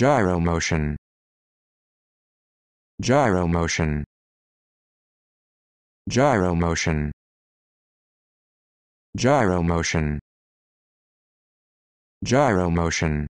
gyro motion gyro motion gyro motion gyro motion gyro motion